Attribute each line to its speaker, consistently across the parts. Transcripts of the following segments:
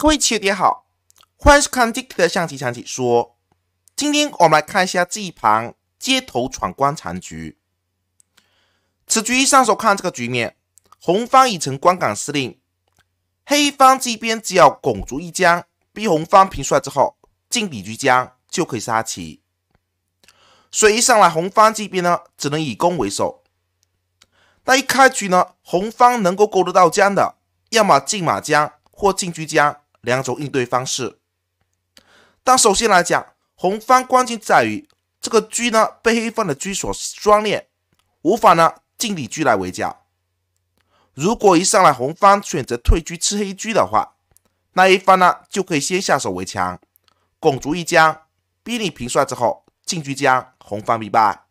Speaker 1: 各位棋友，你好，欢迎收看今天的象棋场解。说，今天我们来看一下这一盘街头闯关残局。此局一上手看这个局面，红方已成关港司令，黑方这边只要拱卒一将，逼红方平帅之后进底局将就可以杀棋。所以一上来，红方这边呢只能以攻为守。那一开局呢，红方能够勾得到将的，要么进马将或进车将，两种应对方式，但首先来讲，红方关键在于这个车呢被黑方的车所双列，无法呢进里车来围剿。如果一上来红方选择退车吃黑车的话，那一方呢就可以先下手为强，拱卒一将，逼你平帅之后进车将，红方必败。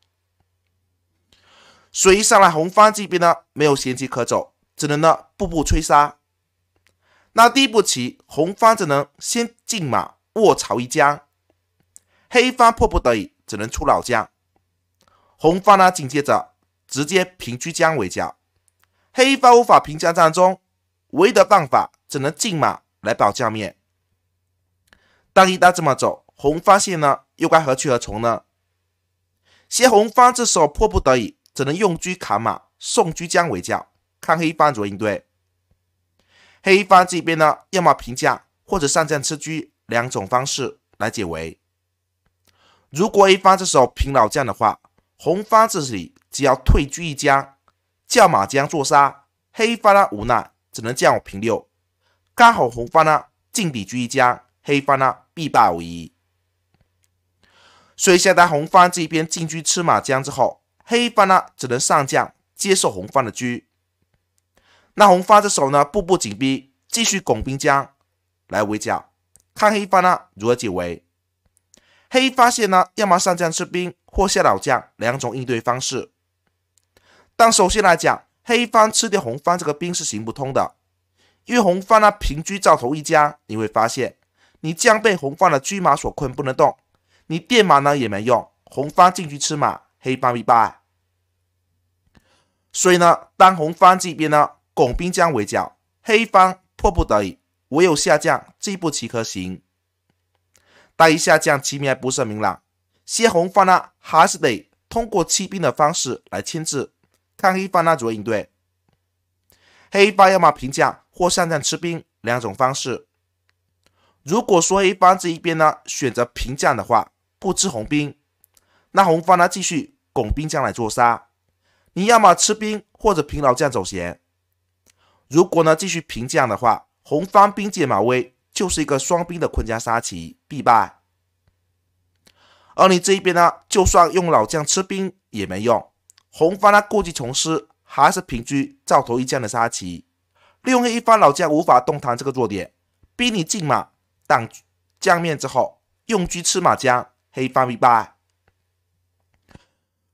Speaker 1: 所以一上来红方这边呢没有闲棋可走，只能呢步步催杀。那第一步棋，红方只能先进马卧槽一将，黑方迫不得已只能出老将。红方呢，紧接着直接平车将围剿，黑方无法平将战中，唯一的办法只能进马来保将面。但一旦这么走，红方现呢又该何去何从呢？先红方这时候迫不得已只能用车砍马送车将围剿，看黑方如何应对。黑方这边呢，要么平将，或者上将吃车，两种方式来解围。如果 A 方这时候平老将的话，红方这里只要退车一将，叫马将做杀，黑方呢无奈只能将平六。刚好红方呢进底车一将，黑方呢必败无疑。所以，现在红方这边进车吃马将之后，黑方呢只能上将接受红方的车。那红方这手呢，步步紧逼，继续拱兵将来围剿。看黑方呢如何解围。黑方现呢，要么上将吃兵，或下老将，两种应对方式。但首先来讲，黑方吃掉红方这个兵是行不通的，因为红方呢，平车照头一将，你会发现，你将被红方的车马所困，不能动。你电马呢也没用，红方进车吃马，黑方必败。所以呢，当红方这边呢。拱兵将围剿，黑方迫不得已，唯有下降计不棋可行。但一下降，棋面不是明朗。先红方呢，还是得通过弃兵的方式来牵制。看黑方呢，如何应对。黑方要么平将，或上将吃兵两种方式。如果说黑方这一边呢，选择平将的话，不吃红兵，那红方呢，继续拱兵将来做杀。你要么吃兵，或者平老将走闲，如果呢，继续平将的话，红方兵借马威就是一个双兵的困家杀棋必败。而你这一边呢，就算用老将吃兵也没用，红方呢故技重施，还是平车照头一将的杀棋，利用一方老将无法动弹这个弱点，逼你进马挡将面之后，用车吃马将，黑方必败。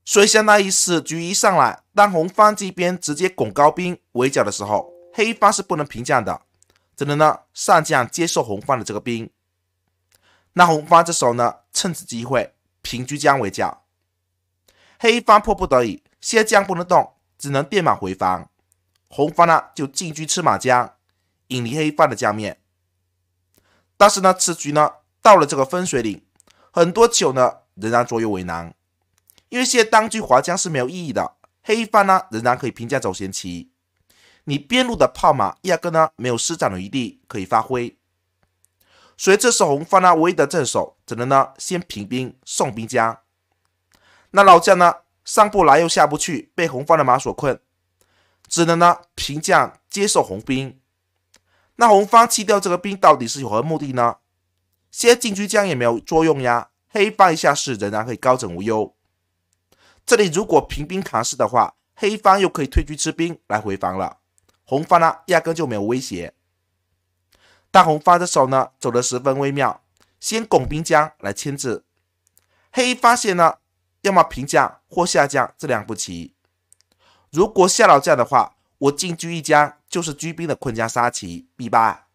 Speaker 1: 所以相当于死局一上来，当红方这边直接拱高兵围剿的时候。黑方是不能平将的，只能呢上将接受红方的这个兵。那红方这时候呢趁此机会平车将为将。黑方迫不得已，先将不能动，只能电马回防。红方呢就进车吃马将，引离黑方的将面。但是呢此局呢到了这个分水岭，很多酒呢仍然左右为难，因为现在单车滑将是没有意义的。黑方呢仍然可以平将走先棋。你边路的炮马压根呢没有施展的余地可以发挥，所以这是红方呢唯一的正手，只能呢先平兵送兵将。那老将呢上不来又下不去，被红方的马所困，只能呢平将接受红兵。那红方弃掉这个兵到底是有何目的呢？先进居将也没有作用呀，黑方一下士仍然可以高枕无忧。这里如果平兵扛士的话，黑方又可以退居吃兵来回防了。红方呢，压根就没有威胁。大红方的手呢，走得十分微妙，先拱兵将来牵制黑发现呢，要么平将或下将，这两步棋。如果下老将的话，我进居一将就是居兵的困将杀棋必败。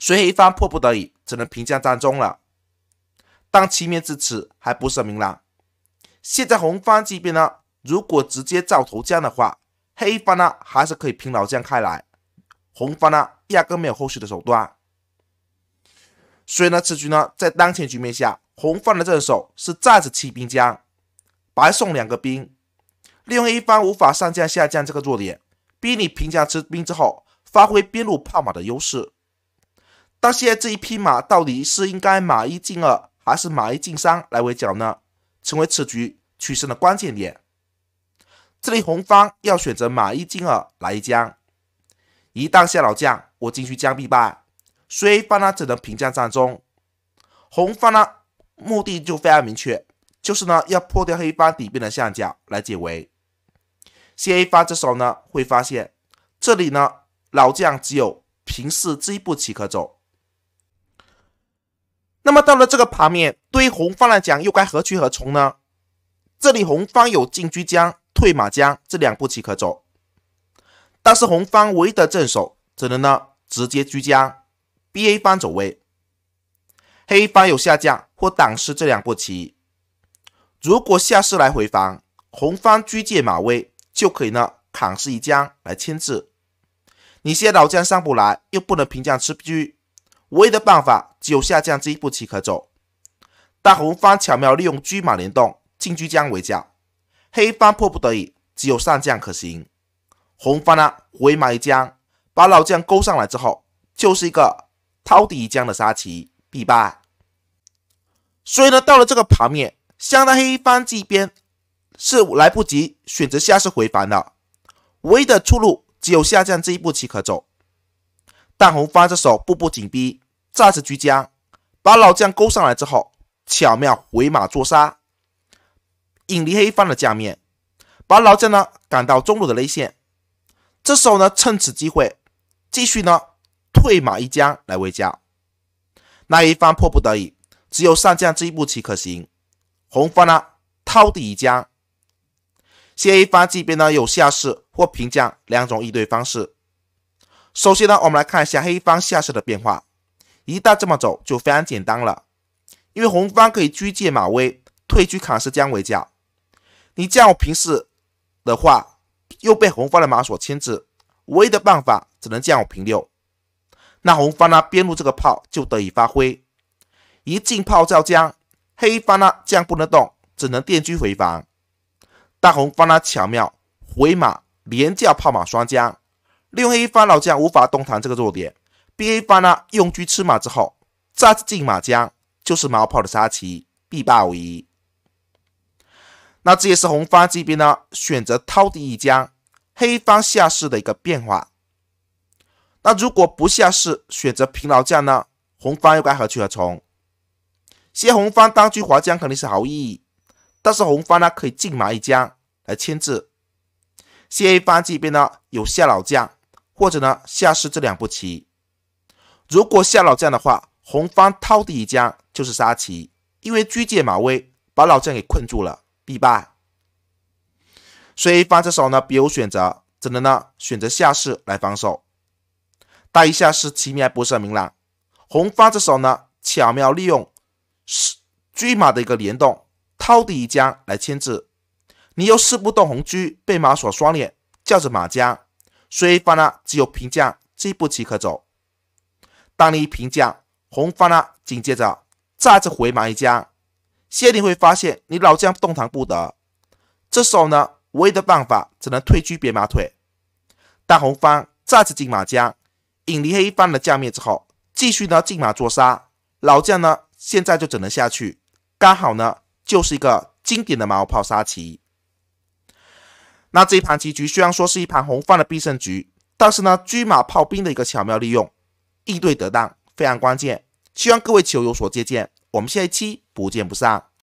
Speaker 1: 所以黑方迫不得已，只能平将占中了。但棋面至此还不甚明朗。现在红方这边呢，如果直接照头将的话，黑方呢还是可以凭老将开来，红方呢压根没有后续的手段，所以呢此局呢在当前局面下，红方的这守是再次弃兵将，白送两个兵，利用一方无法上将下将这个弱点，逼你平将吃兵之后，发挥边路炮马的优势。但现在这一匹马到底是应该马一进二还是马一进三来围剿呢？成为此局取胜的关键点。这里红方要选择马一进二来将，一旦下老将，我进去将必败，所黑方呢只能平将战中。红方呢目的就非常明确，就是呢要破掉黑方底边的象角来解围。黑方这时候呢会发现，这里呢老将只有平四这一步棋可走。那么到了这个盘面，对于红方来讲又该何去何从呢？这里红方有进居将。退马将这两步棋可走，但是红方唯一的正手只能呢直接居将，B A 方走位，黑方有下降或挡士这两步棋。如果下士来回防，红方居借马威就可以呢砍士一将来牵制。你现在老将上不来，又不能平将吃车，唯一的办法只有下降这一步棋可走。但红方巧妙利用车马联动，进车将围将，黑方迫不得已，只有上将可行。红方呢，回马一将，把老将勾上来之后，就是一个掏底将的杀棋，必败。所以呢，到了这个盘面，相当于黑方这边是来不及选择下士回防的，唯一的出路只有下将这一步棋可走。但红方这手步步紧逼，炸死居将，把老将勾上来之后，巧妙回马做杀。引离黑方的将面，把老将呢赶到中路的内线。这时候呢，趁此机会继续呢退马一将来围剿。那一方迫不得已，只有上将这一步棋可行。红方呢掏底将，黑方这边呢有下士或平将两种应对方式。首先呢，我们来看一下黑方下士的变化。一旦这么走，就非常简单了，因为红方可以车借马威，退车砍士将围剿，你将我平四的话，又被红方的马所牵制，唯一的办法只能将我平六。那红方呢，边路这个炮就得以发挥，一进炮照将。黑方呢将不能动，只能垫车回防。大红方呢巧妙回马连叫炮马双将，利用黑方老将无法动弹这个弱点。逼黑方呢用车吃马之后，再进马将就是毛炮的杀棋，必败无疑。那这也是红方这边呢选择掏地一将，黑方下士的一个变化。那如果不下士，选择平老将呢，红方又该何去何从？先红方当车滑将肯定是毫无意，义，但是红方呢可以进马一将来牵制。先 A 方这边呢有下老将或者呢下士这两步棋。如果下老将的话，红方掏地一将就是杀棋，因为车借马威把老将给困住了。必败，所以方这手呢，别无选择，只能呢？选择下士来防守，但一下士棋面不是明朗。红方这手呢，巧妙利用车、车马的一个联动，掏底将来牵制。你又吃不动红车，被马所双脸，叫着马将。所以方呢，只有平将，这步棋可走。当你平将，红方呢，紧接着再次回马一将。谢你会发现你老将动弹不得，这时候呢唯一的办法只能退居别马腿。但红方再次进马将引离黑方的将面之后，继续呢进马捉杀老将呢现在就只能下去，刚好呢就是一个经典的马炮杀棋。那这一盘棋局虽然说是一盘红方的必胜局，但是呢车马炮兵的一个巧妙利用，应对得当非常关键，希望各位棋友有所借鉴。我们下一期不见不散。